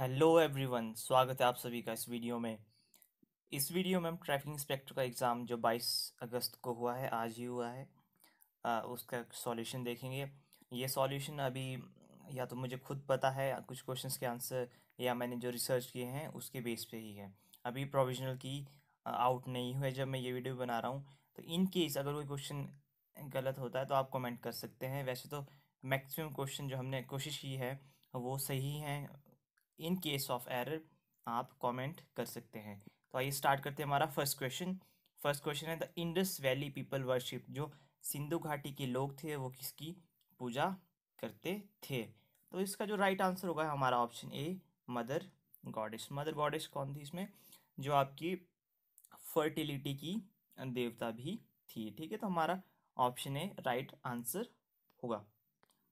hello everyone स्वागत है आप सभी का इस वीडियो में इस वीडियो में हम ट्रैफिक इंस्पेक्टर का एग्ज़ाम जो 22 अगस्त को हुआ है आज ही हुआ है आ, उसका सॉल्यूशन देखेंगे ये सॉल्यूशन अभी या तो मुझे खुद पता है कुछ क्वेश्चंस के आंसर या मैंने जो रिसर्च किए हैं उसके बेस पे ही है अभी प्रोविजनल की आउट नहीं हुए जब मैं ये वीडियो बना रहा हूँ तो इन केस अगर कोई क्वेश्चन गलत होता है तो आप कमेंट कर सकते हैं वैसे तो मैक्सिमम क्वेश्चन जो हमने कोशिश की है वो सही हैं इन केस ऑफ एरर आप कमेंट कर सकते हैं तो आइए स्टार्ट करते हैं हमारा फर्स्ट क्वेश्चन फर्स्ट क्वेश्चन है the Indus valley people worship जो सिंधु घाटी के लोग थे वो किसकी पूजा करते थे तो इसका जो राइट आंसर होगा हमारा option A mother goddess mother goddess कौन थी इसमें जो आपकी फर्टिलिटी की देवता भी थी ठीक है तो हमारा ऑप्शन ए राइट आंसर होगा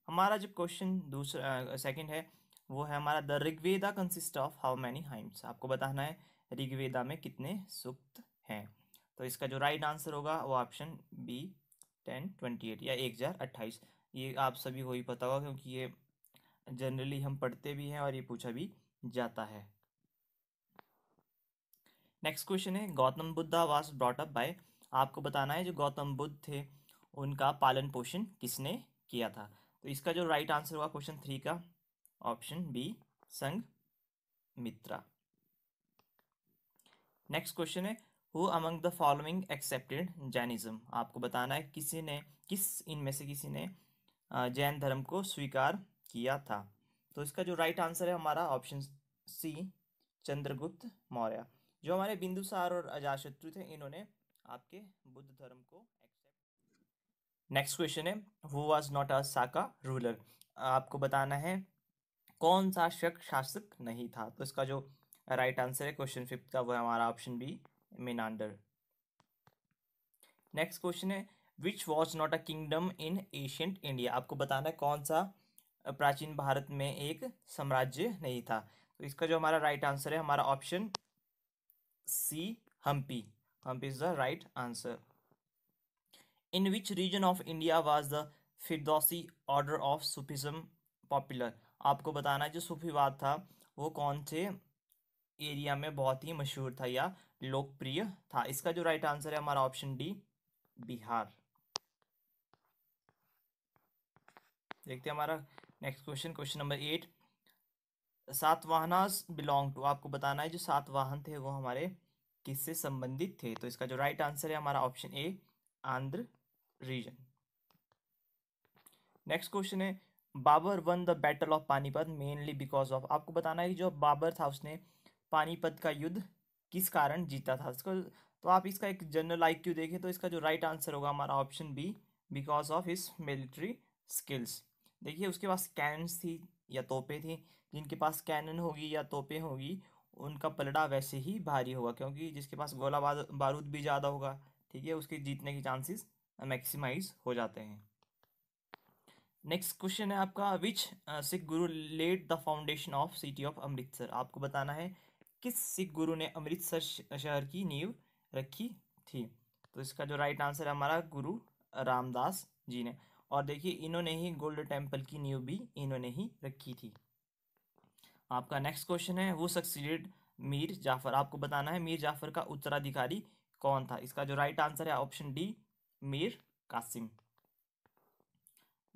हमारा जब क्वेश्चन दूसरा सेकंड है वो है हमारा the Rigveda consist of how many hymns आपको बताना है ऋग्वेदा में कितने सुक्त हैं तो इसका जो राइट आंसर होगा वो option B ten twenty eight या एक हज़ार अट्ठाईस ये आप सभी को ही पता होगा क्योंकि ये जनरली हम पढ़ते भी हैं और ये पूछा भी जाता है नेक्स्ट क्वेश्चन है गौतम बुद्धा वास ब्रॉट अप बाय आपको बताना है जो गौतम बुद्ध थे उनका पालन पोषण किसने किया था तो इसका जो राइट आंसर होगा क्वेश्चन थ्री का option B Sanghamitra next question है who among the following accepted Jainism आपको बताना है किसी ने किस इनमें से किसी ने जैन धर्म को स्वीकार किया था तो इसका जो राइट आंसर है हमारा ऑप्शन सी चंद्रगुप्त मौर्य जो हमारे बिंदुसार और अजाशत्रु थे इन्होंने आपके बुद्ध धर्म को एक्सेप्ट नेक्स्ट क्वेश्चन है who was not a Saka ruler आपको बताना है कौन सा शक शासक नहीं था तो इसका जो राइट आंसर है क्वेश्चन फिफ्थ का वो हमारा option B Menander next question है which was not a kingdom in ancient India आपको बताना है कौन सा प्राचीन भारत में एक साम्राज्य नहीं था तो इसका जो हमारा राइट आंसर है हमारा option C Hampi Hampi is the right answer in which region of India was the Firdausi order of Sufism popular आपको बताना है जो सूफीवाद था वो कौन से एरिया में बहुत ही मशहूर था या लोकप्रिय था इसका जो राइट आंसर है हमारा ऑप्शन डी बिहार देखते हैं हमारा next question question number eight Satavahana belong to आपको बताना है जो सात वाहन थे वो हमारे किससे संबंधित थे तो इसका जो राइट आंसर है हमारा option A Andhra region next question है Babur won the battle of Panipat mainly because of आपको बताना है कि जो बाबर था उसने पानीपत का युद्ध किस कारण जीता था इसको तो आप इसका एक जनरल आई क्यू देखें तो इसका जो राइट आंसर होगा हमारा option B because of his military skills देखिए उसके पास कैनन्स थी या तोपे थी जिनके पास कैनन होगी या तोपे होगी उनका पलड़ा वैसे ही भारी होगा क्योंकि जिसके पास गोला बारूद भी ज़्यादा होगा ठीक है उसके जीतने के चांसेस मैक्सिमाइज हो जाते हैं नेक्स्ट क्वेश्चन है आपका which Sikh guru laid the foundation of city of Amritsar आपको बताना है किस सिख गुरु ने अमृतसर शहर की नींव रखी थी तो इसका जो राइट आंसर है हमारा गुरु रामदास जी ने और देखिए इन्होंने ही गोल्ड टेम्पल की नींव भी इन्होंने ही रखी थी आपका नेक्स्ट क्वेश्चन है वो सक्सीडेड मीर जाफर आपको बताना है मीर जाफर का उत्तराधिकारी कौन था इसका जो राइट आंसर है option D Mir Qasim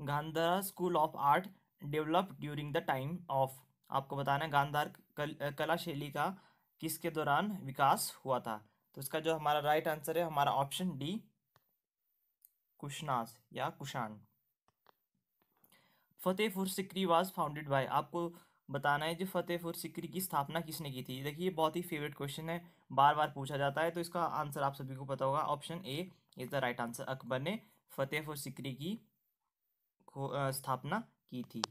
Gandhara school of art develop during the time of आपको बताना है गांधार कल, कला शैली का किसके दौरान विकास हुआ था तो इसका जो हमारा राइट आंसर है हमारा ऑप्शन डी कुशनास या Kushan Fatehpur Sikri was founded by आपको बताना है जो फतेहपुर सिकरी की स्थापना किसने की थी देखिए बहुत ही फेवरेट क्वेश्चन है बार बार पूछा जाता है तो इसका आंसर आप सभी को पता होगा option A is the right answer Akbar ने फतेहपुर सिकरी की स्थापना की थी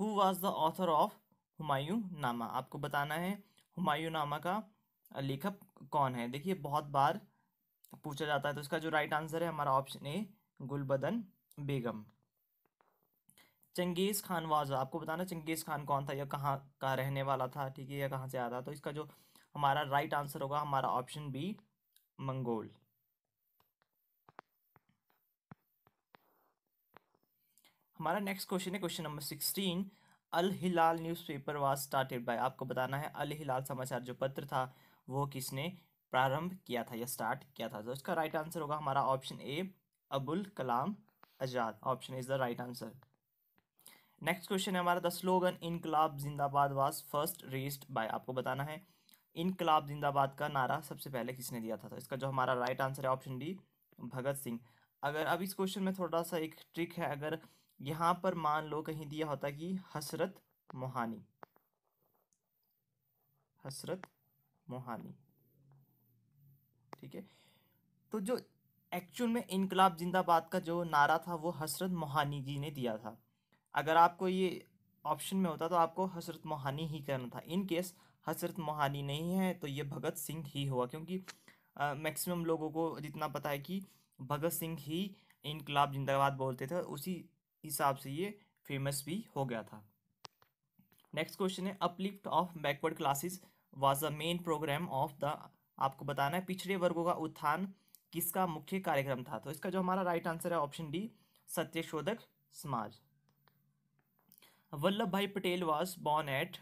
who was the author of Humayun Nama आपको बताना है हुमायूं नामा का लेखक कौन है देखिए बहुत बार पूछा जाता है तो इसका जो राइट आंसर है हमारा option A Gulbadan Begum Genghis Khan was आपको बताना चंगेज़ खान कौन था या कहाँ का रहने वाला था ठीक है या कहाँ से आया था तो इसका जो हमारा राइट आंसर होगा हमारा ऑप्शन बी मंगोल हमारा नेक्स्ट क्वेश्चन है question number sixteen Al Hilal newspaper was started by आपको बताना है अल हिलाल समाचार जो पत्र था वो किसने प्रारंभ किया था या स्टार्ट किया था तो इसका राइट आंसर होगा हमारा option A Abul Kalam Azad option is the right answer next question है हमारा द स्लोगन इनकलाब जिंदाबाद वाज फर्स्ट रेस्ड बाय आपको बताना है इनकलाब जिंदाबाद का नारा सबसे पहले किसने दिया था तो इसका जो हमारा राइट आंसर है ऑप्शन डी भगत सिंह अगर अब इस क्वेश्चन में थोड़ा सा एक ट्रिक है अगर यहाँ पर मान लो कहीं दिया होता कि हसरत मोहानी हसरत मोहानी ठीक है तो जो एक्चुअल में इनकलाब जिंदाबाद का जो नारा था वो हसरत मोहानी जी ने दिया था अगर आपको ये ऑप्शन में होता तो आपको हसरत मोहानी ही करना था इन केस हसरत मोहानी नहीं है तो ये भगत सिंह ही हुआ क्योंकि मैक्सिमम लोगों को जितना पता है कि भगत सिंह ही इनकलाब जिंदाबाद बोलते थे उसी हिसाब से ये फेमस भी हो गया था नेक्स्ट क्वेश्चन है uplift of backward classes was the main programme of the आपको बताना है पिछड़े वर्गों का उत्थान किसका मुख्य कार्यक्रम था तो इसका जो हमारा राइट आंसर है ऑप्शन डी सत्यशोधक समाज वल्लभ भाई पटेल वाज बॉर्न एट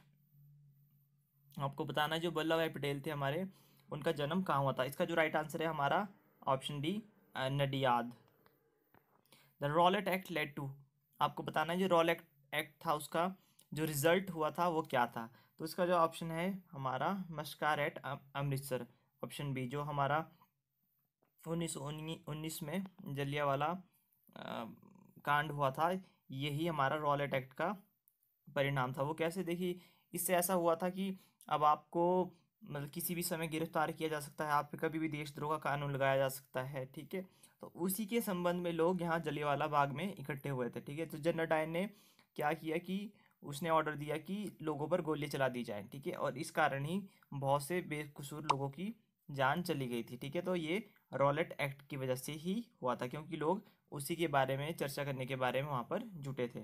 आपको बताना है जो वल्लभ भाई पटेल थे हमारे उनका जन्म कहाँ हुआ था इसका जो राइट आंसर है हमारा option D Nadiad the Rowlatt Act led to आपको बताना है जो रॉल एक्ट एक्ट था उसका जो रिजल्ट हुआ था वो क्या था तो इसका जो ऑप्शन है हमारा massacre at Amritsar option B जो हमारा उन्नीस उन्नीस में वाला कांड हुआ था यही हमारा एट एक्ट का परिणाम था वो कैसे देखिए इससे ऐसा हुआ था कि अब आपको मतलब किसी भी समय गिरफ्तार किया जा सकता है आप पे कभी भी देशद्रोह का कानून लगाया जा सकता है ठीक है तो उसी के संबंध में लोग यहाँ जलीवाला बाग में इकट्ठे हुए थे ठीक है तो जनरल डायन ने क्या किया कि उसने ऑर्डर दिया कि लोगों पर गोलियाँ चला दी जाए ठीक है और इस कारण ही बहुत से बेकसूर लोगों की जान चली गई थी ठीक है तो ये रॉलेट एक्ट की वजह से ही हुआ था क्योंकि लोग उसी के बारे में चर्चा करने के बारे में वहाँ पर जुटे थे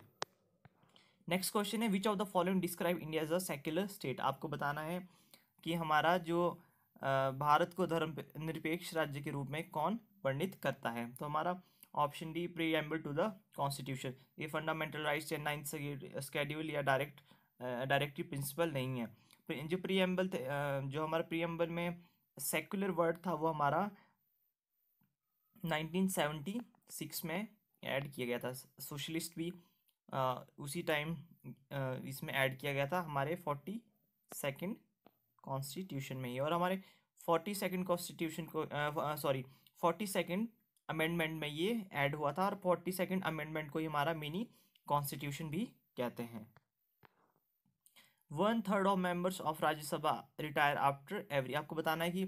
नेक्स्ट क्वेश्चन है which of the following describe India as a secular state आपको बताना है कि हमारा जो भारत को धर्म निरपेक्ष राज्य के रूप में कौन वर्णित करता है तो हमारा option D preamble to the constitution ये फंडामेंटल राइट्स या नाइन्थ स्केड्यूल या डायरेक्ट डायरेक्टिव प्रिंसिपल नहीं है जो प्रीएम्बल जो हमारा प्रीएम्बल में सेकुलर वर्ड था वो हमारा 1976 में ऐड किया गया था सोशलिस्ट भी आ, उसी टाइम इसमें ऐड किया गया था हमारे फोर्टी सेकेंड कॉन्स्टिट्यूशन में ही और हमारे फोर्टी सेकेंड कॉन्स्टिट्यूशन को सॉरी फोर्टी सेकेंड अमेंडमेंट में ये ऐड हुआ था और फोर्टी सेकेंड अमेंडमेंट को ही हमारा मिनी कॉन्स्टिट्यूशन भी कहते हैं one third of members of Rajya Sabha retire after every आपको बताना है कि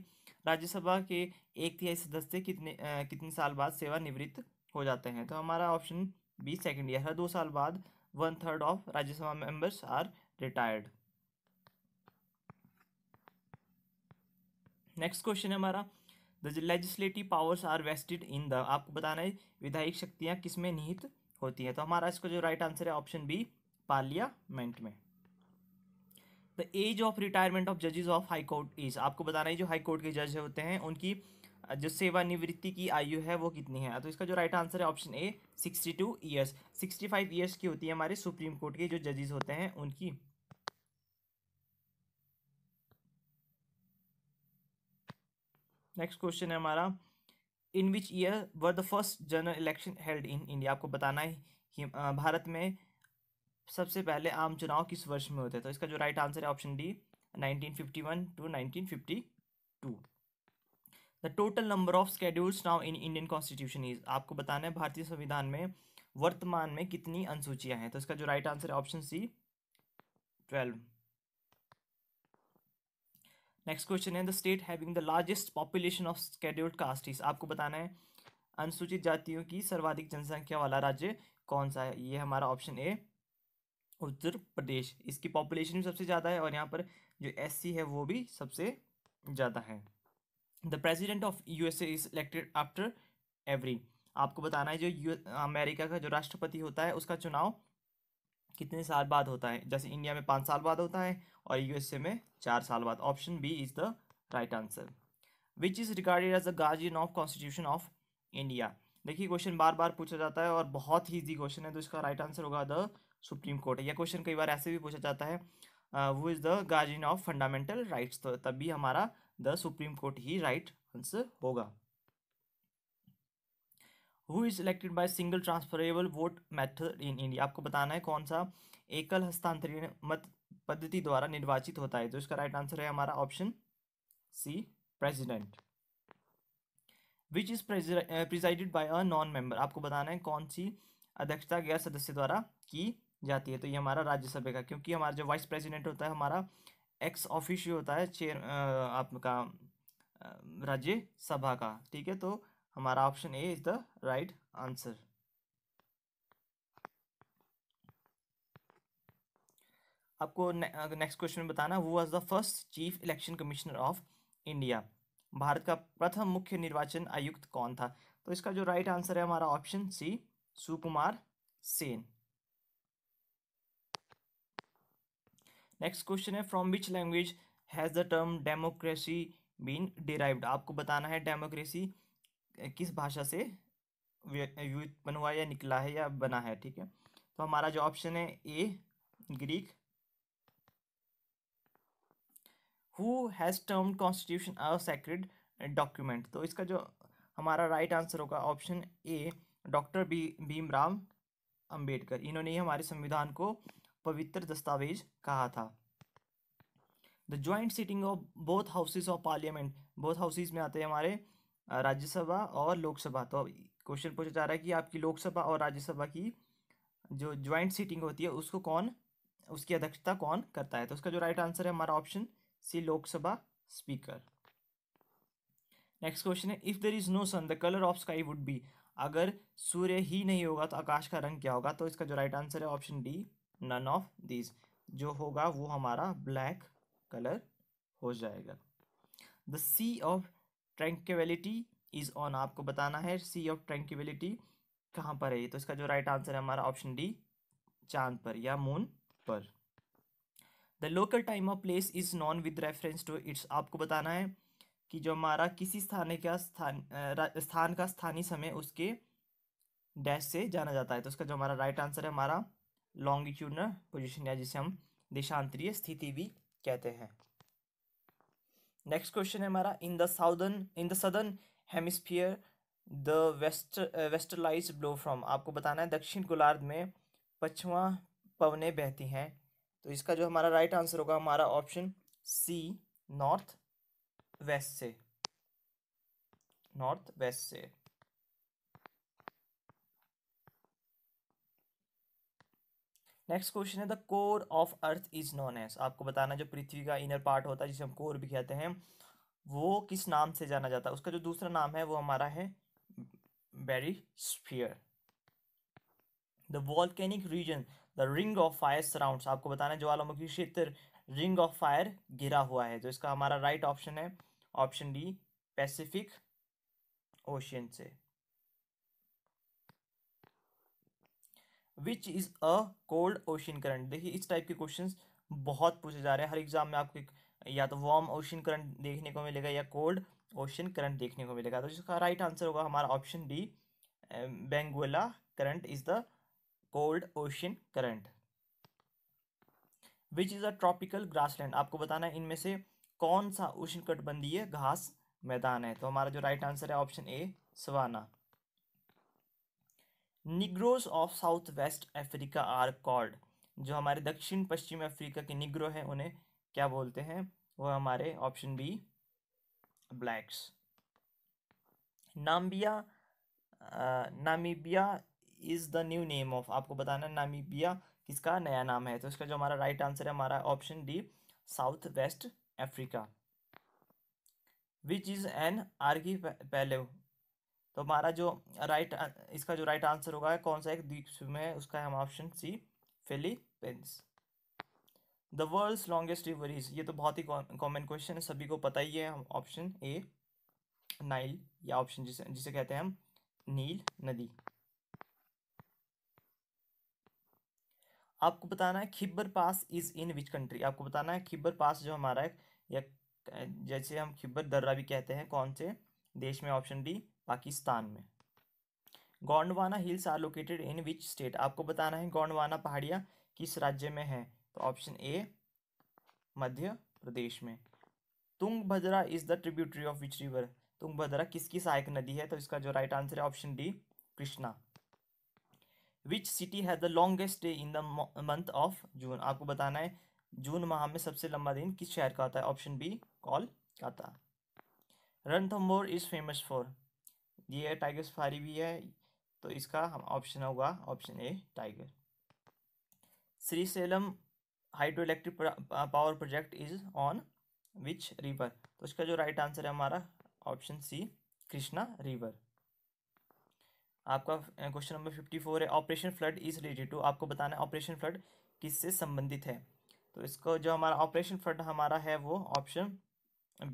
राज्यसभा के एक तिहाई सदस्य कितने आ, कितने साल बाद सेवानिवृत्त हो जाते हैं तो हमारा ऑप्शन बी सेकेंड ईयर हर दो साल बाद one third of Rajya Sabha members are retired next question है हमारा the legislative powers are vested in the आपको बताना है विधायक शक्तियाँ किस में निहित होती हैं तो हमारा इसका जो राइट आंसर है ऑप्शन बी पार्लियामेंट में the age of retirement of जजेज ऑफ हाई कोर्ट इज आपको बताना है जो हाई कोर्ट के जज होते हैं उनकी जो सेवानिवृत्ति की आयु है वो कितनी है तो इसका जो राइट आंसर है option A sixty two years sixty five years की होती है हमारे सुप्रीम कोर्ट के जो जजेज होते हैं उनकी नेक्स्ट क्वेश्चन है हमारा in which year were the first general election held in India आपको बताना है भारत में सबसे पहले आम चुनाव किस वर्ष में होते हैं तो इसका जो राइट आंसर है option D 1951 to two the total number of schedules now in Indian constitution is आपको बताना है भारतीय संविधान में वर्तमान में कितनी अनुसूचियाँ हैं तो इसका जो राइट आंसर है option C twelve next question है the state having the largest population of scheduled castes आपको बताना है अनुसूचित जातियों की सर्वाधिक जनसंख्या वाला राज्य कौन सा है ये हमारा ऑप्शन ए उत्तर प्रदेश इसकी पॉपुलेशन भी सबसे ज़्यादा है और यहाँ पर जो एस है वो भी सबसे ज़्यादा है the president of U S A is elected after every आपको बताना है जो यू अमेरिका का जो राष्ट्रपति होता है उसका चुनाव कितने साल बाद होता है जैसे इंडिया में पाँच साल बाद होता है और यूएसए में चार साल बाद option B is the right answer which is regarded as the guardian of constitution of India देखिए क्वेश्चन बार बार पूछा जाता है और बहुत ही ईजी क्वेश्चन है तो इसका राइट आंसर होगा द सुप्रीम कोर्ट यह क्वेश्चन कई बार ऐसे भी पूछा जाता है वो is the guardian of fundamental rights तो तब भी हमारा द सुप्रीम कोर्ट ही राइट आंसर होगा who is elected by single transferable vote method in India आपको बताना है कौन सा एकल हस्तांतरण मत पद्धति द्वारा निर्वाचित होता है तो इसका राइट आंसर है हमारा option C president which is presided by a non member आपको बताना है कौन सी अध्यक्षता गैर सदस्य द्वारा की जाती है तो ये हमारा राज्यसभा का क्योंकि हमारा जो वाइस प्रेसिडेंट होता है हमारा एक्स ऑफिशियो होता है चेयर आपका राज्यसभा का ठीक है तो हमारा option A is the right answer आपको नेक्स्ट क्वेश्चन बताना वो was the first chief election commissioner of India Bharat का प्रथम मुख्य निर्वाचन आयुक्त कौन था तो इसका जो राइट आंसर है हमारा option C Sukumar Sen next question है from which language has the term democracy been derived आपको बताना है डेमोक्रेसी किस भाषा से व्युत्पन्न हुआ या निकला है या बना है ठीक है तो हमारा जो ऑप्शन है A Greek who has term constitution a sacred document तो इसका जो हमारा राइट आंसर होगा option A doctor B Bhimrao Ambedkar इन्होंने ही हमारे संविधान को पवित्र दस्तावेज कहा था the joint sitting of both houses of parliament both houses में आते हैं हमारे राज्यसभा और लोकसभा तो क्वेश्चन पूछा जा रहा है कि आपकी लोकसभा और राज्यसभा की जो ज्वाइंट सीटिंग होती है उसको कौन उसकी अध्यक्षता कौन करता है तो उसका जो राइट आंसर है हमारा option C Lok Sabha speaker next question है if there is no sun the colour of sky would be अगर सूर्य ही नहीं होगा तो आकाश का रंग क्या होगा तो इसका जो राइट आंसर है option D none of these जो होगा वो हमारा ब्लैक कलर हो जाएगा the sea of tranquillity is on आपको बताना है सी ऑफ ट्रैंक्विलिटी कहाँ पर है ये तो इसका जो राइट आंसर है हमारा ऑप्शन डी चांद पर या मून पर the local time of place is known with reference to its आपको बताना है कि जो हमारा किसी स्थान का स्थान स्थान का स्थानीय समय उसके डैश से जाना जाता है तो उसका जो हमारा राइट आंसर है हमारा लॉन्गिट्यूड पोजिशन या जिसे हम देशांतरीय स्थिति भी कहते हैं नेक्स्ट क्वेश्चन है हमारा in the southern in the southern hemisphere the west westerlies blow from आपको बताना है दक्षिण गोलार्ध में पछवा पवने बहती हैं तो इसका जो हमारा राइट आंसर होगा हमारा ऑप्शन सी नॉर्थ वेस्ट से नॉर्थ वेस्ट से नेक्स्ट क्वेश्चन है the core of earth is known as आपको बताना जो पृथ्वी का इनर पार्ट होता है जिसे हम कोर भी कहते हैं वो किस नाम से जाना जाता है उसका जो दूसरा नाम है वो हमारा है barysphere the volcanic region the ring of fire surround आपको बताना है ज्वालामुखी क्षेत्र रिंग ऑफ फायर घिरा हुआ है तो इसका हमारा राइट right ऑप्शन है ऑप्शन डी पैसिफिक ओशियन से which is a cold ocean current देखिए इस टाइप के क्वेश्चन बहुत पूछे जा रहे हैं हर एग्जाम में आपको या तो वार्म ओशन करंट देखने को मिलेगा या कोल्ड ओशन करंट देखने को मिलेगा तो जिसका राइट आंसर होगा हमारा option D Benguela current is the cold ocean current which is a tropical grassland आपको बताना है इनमें से कौन सा उष्णकटबंधीय घास मैदान है तो हमारा जो राइट आंसर है option A savanna negroes of south west Africa are called जो हमारे दक्षिण पश्चिम अफ्रीका के निग्रो हैं उन्हें क्या बोलते हैं वो हमारे option B blacks Namibia Namibia is the new name of आपको बताना नामीबिया किसका नया नाम है तो इसका जो हमारा राइट आंसर है हमारा option D south west Africa which is an archipelago तो हमारा जो राइट इसका जो राइट आंसर होगा कौन सा एक द्वीप में उसका है हम option C Philippines the world's longest river is ये तो बहुत ही कॉमन क्वेश्चन है सभी को पता ही है ऑप्शन ए नाइल या ऑप्शन जिसे जिसे कहते हैं हम नील नदी आपको बताना है खिब्बर पास इज इन विच कंट्री आपको बताना है खिब्बर पास जो हमारा है या जैसे हम खिब्बर दर्रा भी कहते हैं कौन से देश में ऑप्शन डी पाकिस्तान में Gondwana hills are located in which state आपको बताना है गोंडवाना पहाड़ियाँ किस राज्य में है तो ऑप्शन ए मध्य प्रदेश में Bhadra is the tributary of which river Bhadra किसकी सहायक नदी है तो इसका जो राइट आंसर है option D Krishna which city है the longest day in the month of June आपको बताना है जून माह में सबसे लंबा दिन किस शहर का होता है option B call Kolkata Ranthambore is famous for ये है टाइगर सफारी भी है तो इसका हम ऑप्शन होगा option A tiger Srisailam hydro electric power project is on which river तो इसका जो राइट आंसर है हमारा ऑप्शन सी कृष्णा रिवर आपका क्वेश्चन नंबर फिफ्टी फोर है operation flood is related to आपको बताना है ऑपरेशन फ्लड किससे संबंधित है तो इसको जो हमारा ऑपरेशन फ्लड हमारा है वो option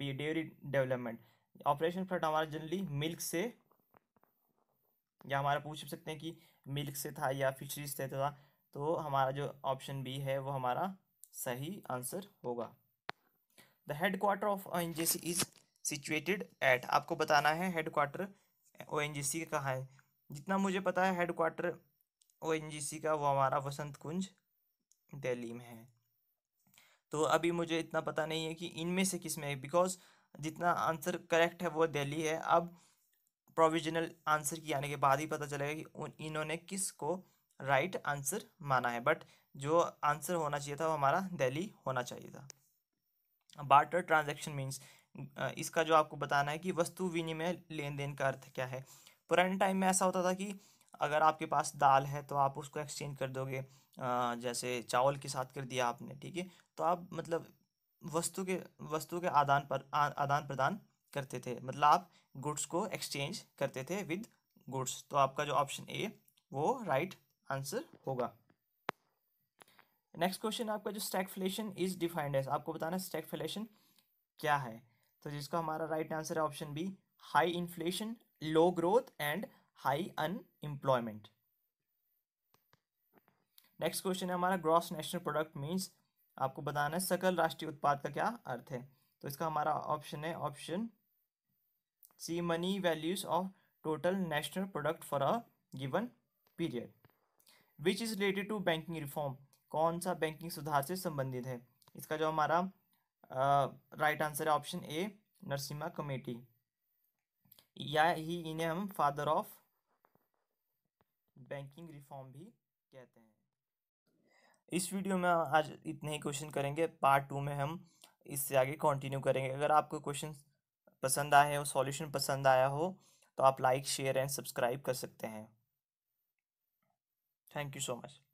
B dairy development operation flood हमारा जनरली मिल्क से या हमारा पूछ सकते हैं कि मिल्क से था या फिशरीज से था तो हमारा जो ऑप्शन बी है वो हमारा सही आंसर होगा the head quarter of O N G C is situated at आपको बताना है head quarter O N G C का कहाँ है जितना मुझे पता है head quarter O N G C का वो हमारा वसंत कुंज दिल्ली में है तो अभी मुझे इतना पता नहीं है कि इनमें से किस में है बिकॉज जितना आंसर करेक्ट है वो दिल्ली है अब प्रोविजनल आंसर की आने के बाद ही पता चलेगा कि इन्होंने किस को राइट right आंसर माना है बट जो आंसर होना चाहिए था वो हमारा दिल्ली होना चाहिए था बार्टर ट्रांजैक्शन मीन्स इसका जो आपको बताना है कि वस्तु विनिमय लेन देन का अर्थ क्या है पुराने टाइम में ऐसा होता था कि अगर आपके पास दाल है तो आप उसको एक्सचेंज कर दोगे जैसे चावल के साथ कर दिया आपने ठीक है तो आप मतलब वस्तु के वस्तु के आदान पर आ, आदान प्रदान करते थे मतलब आप गुड्स को एक्सचेंज करते थे विद गुड्स तो आपका जो ऑप्शन ए वो राइट आंसर होगा नेक्स्ट क्वेश्चन आपका जो स्टैगफ्लेशन इज डिफाइंड है आपको बताना स्टैगफ्लेशन क्या है तो जिसका हमारा राइट आंसर है option B high inflation low growth and high unemployment next question है हमारा ग्रॉस नेशनल प्रोडक्ट मीन्स आपको बताना है सकल राष्ट्रीय उत्पाद का क्या अर्थ है तो इसका हमारा ऑप्शन है option C money values of total national product for a given period which is related to banking reform कौन सा बैंकिंग सुधार से संबंधित है इसका जो हमारा राइट आंसर है ऑप्शन ए नरसिम्हा कमेटी या ही इन्हें हम फादर ऑफ बैंकिंग रिफॉर्म भी कहते हैं इस वीडियो में आज इतने ही क्वेश्चन करेंगे पार्ट टू में हम इससे आगे कंटिन्यू करेंगे अगर आपको क्वेश्चन पसंद आए हो सॉल्यूशन पसंद आया हो तो आप लाइक शेयर एंड सब्सक्राइब कर सकते हैं थैंक यू सो मच